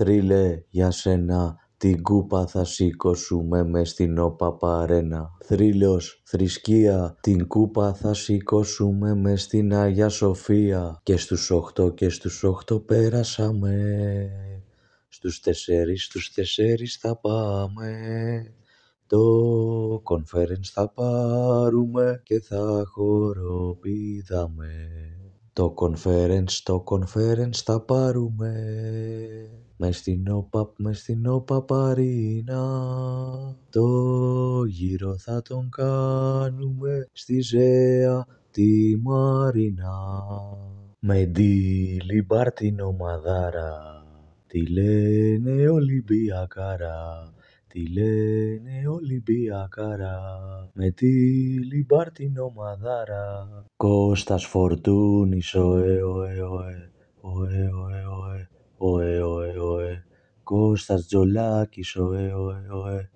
Θρύλε για σένα την κούπα θα σήκωσουμε με στην όπαπαρένα. Θρύλος, θρησκεία, την κούπα θα σήκωσουμε με στην Άγια Σοφία. Και στους οχτώ και στους οχτώ πέρασαμε. Στους τεσσέρις, στους τεσσέρις θα πάμε. Το conference θα πάρουμε και θα χοροπηδάμε. Το conference, το conference θα πάρουμε. Μες στην όπα, μες στην όπα Παρίνα. το γύρο θα τον κάνουμε στη ζέα τη Μαρίνα. Με τη λιμπάρ την ομαδάρα, τη λένε Ολυμπιακάρα, τη λένε Ολυμπιακάρα, με τη λιμπάρ την ομαδάρα. Κώστας Φορτούνης, ο ε, cosas yo la quise, oe, oe, oe.